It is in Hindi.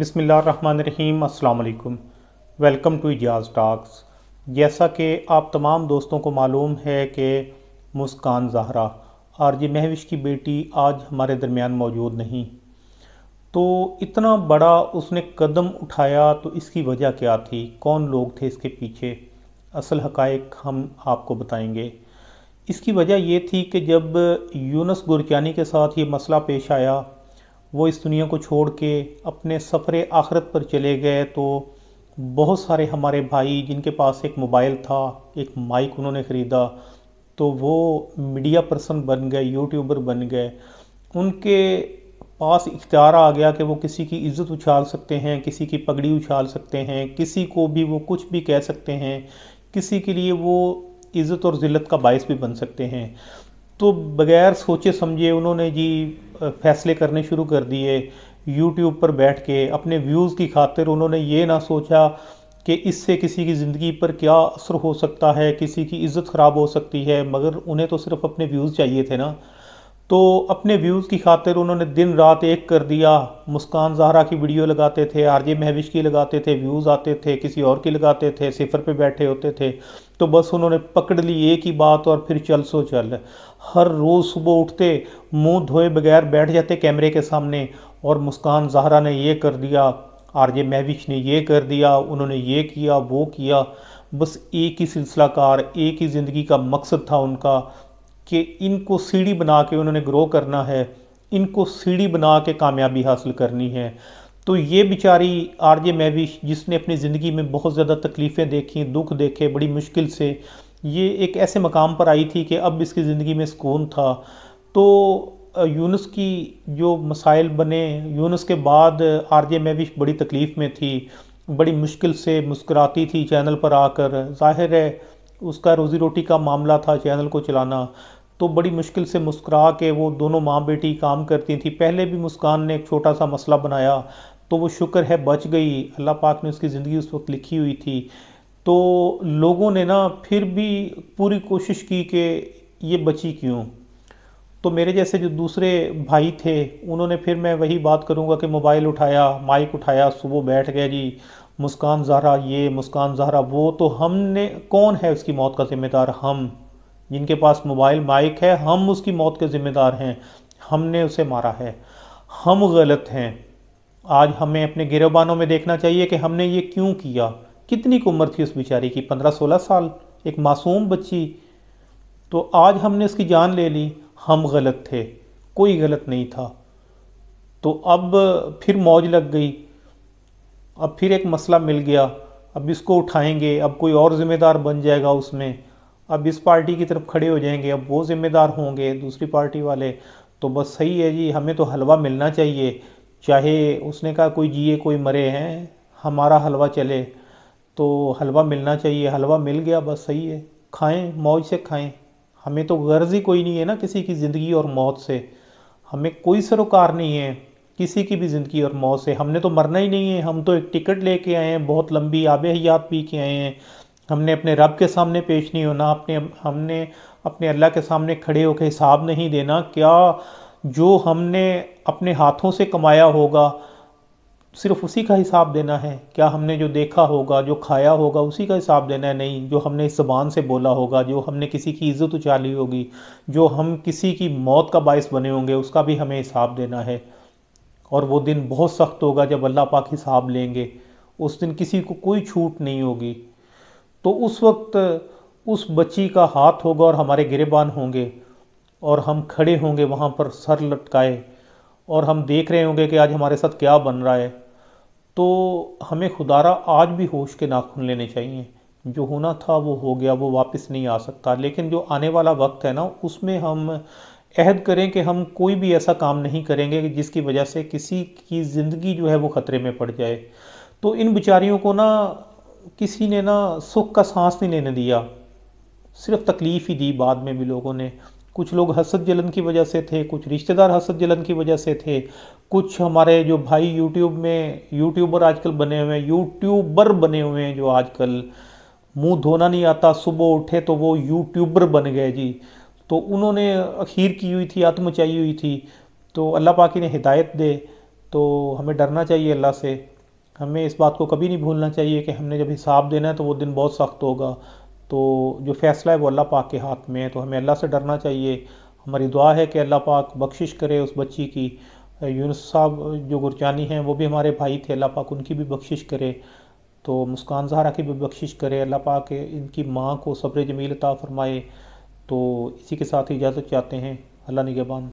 बसमीम् अल्लाम वेलकम टू इजाज़ टाक्स जैसा कि आप तमाम दोस्तों को मालूम है कि मुस्कान जहरा आर जे महविश की बेटी आज हमारे दरमियान मौजूद नहीं तो इतना बड़ा उसने कदम उठाया तो इसकी वजह क्या थी कौन लोग थे इसके पीछे असल हकायक हम आपको बताएंगे इसकी वजह ये थी कि जब यूनस गुरचानी के साथ ये मसला पेश आया वो इस दुनिया को छोड़ के अपने सफ़र आखरत पर चले गए तो बहुत सारे हमारे भाई जिनके पास एक मोबाइल था एक माइक उन्होंने ख़रीदा तो वो मीडिया पर्सन बन गए यूट्यूबर बन गए उनके पास इख्तियार आ गया कि वो किसी की इज़्ज़त उछाल सकते हैं किसी की पगड़ी उछाल सकते हैं किसी को भी वो कुछ भी कह सकते हैं किसी के लिए वो इज़्ज़त और ज़िलत का बायस भी बन सकते हैं तो बगैर सोचे समझे उन्होंने जी फैसले करने शुरू कर दिए यूट्यूब पर बैठ के अपने व्यूज़ की खातिर उन्होंने ये ना सोचा कि इससे किसी की ज़िंदगी पर क्या असर हो सकता है किसी की इज़्ज़त ख़राब हो सकती है मगर उन्हें तो सिर्फ अपने व्यूज़ चाहिए थे ना तो अपने व्यूज़ की खातिर उन्होंने दिन रात एक कर दिया मुस्कान जहरा की वीडियो लगाते थे आर जे महविश की लगाते थे व्यूज़ आते थे किसी और की लगाते थे सिफर पे बैठे होते थे तो बस उन्होंने पकड़ ली एक ही बात और फिर चल सो चल हर रोज़ सुबह उठते मुंह धोए बगैर बैठ जाते कैमरे के सामने और मुस्कान जहरा ने ये कर दिया आर जे महविश ने ये कर दिया उन्होंने ये किया वो किया बस एक ही सिलसिलाकार एक ही ज़िंदगी का मकसद था उनका कि इनको सीढ़ी बना के उन्होंने ग्रो करना है इनको सीढ़ी बना के कामयाबी हासिल करनी है तो ये बेचारी आर जे मैविश जिसने अपनी ज़िंदगी में बहुत ज़्यादा तकलीफ़ें देखी दुख देखे बड़ी मुश्किल से ये एक ऐसे मकाम पर आई थी कि अब इसकी ज़िंदगी में सुकून था तो यूनस की जो मसाइल बने यूनस के बाद आर जे मैविश बड़ी तकलीफ़ में थी बड़ी मुश्किल से मुस्कुराती थी चैनल पर आकर जाहिर है उसका रोज़ी रोटी का मामला था चैनल को चलाना तो बड़ी मुश्किल से मुस्करा के वो दोनों माँ बेटी काम करती थी पहले भी मुस्कान ने एक छोटा सा मसला बनाया तो वो शुक्र है बच गई अल्लाह पाक ने उसकी ज़िंदगी उस वक्त लिखी हुई थी तो लोगों ने ना फिर भी पूरी कोशिश की कि ये बची क्यों तो मेरे जैसे जो दूसरे भाई थे उन्होंने फिर मैं वही बात करूँगा कि मोबाइल उठाया माइक उठाया सुबह बैठ गया जी मुस्कान जहरा ये मुस्कान जहरा वो तो हमने कौन है उसकी मौत का ज़िम्मेदार हम जिनके पास मोबाइल माइक है हम उसकी मौत के ज़िम्मेदार हैं हमने उसे मारा है हम गलत हैं आज हमें अपने गिरबानों में देखना चाहिए कि हमने ये क्यों किया कितनी उम्र थी उस बेचारी की पंद्रह सोलह साल एक मासूम बच्ची तो आज हमने उसकी जान ले ली हम गलत थे कोई गलत नहीं था तो अब फिर मौज लग गई अब फिर एक मसला मिल गया अब इसको उठाएंगे अब कोई और ज़िम्मेदार बन जाएगा उसमें अब इस पार्टी की तरफ खड़े हो जाएंगे अब वो ज़िम्मेदार होंगे दूसरी पार्टी वाले तो बस सही है जी हमें तो हलवा मिलना चाहिए चाहे उसने कहा कोई जिए कोई मरे हैं हमारा हलवा चले तो हलवा मिलना चाहिए हलवा मिल गया बस सही है खाएं मौज से खाएं हमें तो गर्ज ही कोई नहीं है ना किसी की ज़िंदगी और मौत से हमें कोई सरोकार नहीं है किसी की भी ज़िंदगी और मौत से हमने तो मरना ही नहीं है हम तो एक टिकट लेके आए हैं बहुत लंबी आब हयात पी के आए हैं हमने अपने रब के सामने पेश नहीं होना अपने हमने अपने अल्लाह के सामने खड़े होकर हिसाब नहीं देना क्या जो हमने अपने हाथों से कमाया होगा सिर्फ उसी का हिसाब देना है क्या हमने जो देखा होगा जो खाया होगा उसी का हिसाब देना है नहीं जो हमने इस ज़बान से बोला होगा जो हमने किसी की इज़्ज़त उछाली होगी जो हम किसी की मौत का बायस बने होंगे उसका भी हमें हिसाब देना है और वो दिन बहुत सख्त होगा जब अल्लाह पाक हिसाब लेंगे उस दिन किसी को कोई छूट नहीं होगी तो उस वक्त उस बच्ची का हाथ होगा और हमारे गिरेबान होंगे और हम खड़े होंगे वहाँ पर सर लटकाए और हम देख रहे होंगे कि आज हमारे साथ क्या बन रहा है तो हमें खुदारा आज भी होश के नाखून लेने चाहिए जो होना था वो हो गया वो वापस नहीं आ सकता लेकिन जो आने वाला वक्त है ना उसमें हम अहद करें कि हम कोई भी ऐसा काम नहीं करेंगे कि जिसकी वजह से किसी की ज़िंदगी जो है वो ख़तरे में पड़ जाए तो इन बेचारियों को ना किसी ने ना सुख का सांस नहीं लेने दिया सिर्फ तकलीफ़ ही दी बाद में भी लोगों ने कुछ लोग हसद जलन की वजह से थे कुछ रिश्तेदार हसद जलन की वजह से थे कुछ हमारे जो भाई यूट्यूब में यूट्यूबर आजकल बने हुए हैं यूट्यूबर बने हुए हैं जो आजकल मुंह धोना नहीं आता सुबह उठे तो वो यूट्यूबर बन गए जी तो उन्होंने अखीर की हुई थी आत्म मचाई हुई थी तो अल्लाह पाकि ने हिदायत दे तो हमें डरना चाहिए अल्लाह से हमें इस बात को कभी नहीं भूलना चाहिए कि हमने जब हिसाब देना है तो वो दिन बहुत सख्त होगा तो जो फ़ैसला है वो अल्लाह पाक के हाथ में है तो हमें अल्लाह से डरना चाहिए हमारी दुआ है कि अल्लाह पाक बख्शिश करे उस बच्ची की यूनस साहब जो गुरचानी हैं वो भी हमारे भाई थे अल्लाह पाक उनकी भी बख्शिश करे तो मुस्कान जहरा की भी बख्शिश करे अल्लाह पाक इनकी माँ को सब्र जमील ता फ़रमाए तो इसी के साथ इजाज़त चाहते हैं अल्लाह निगहबान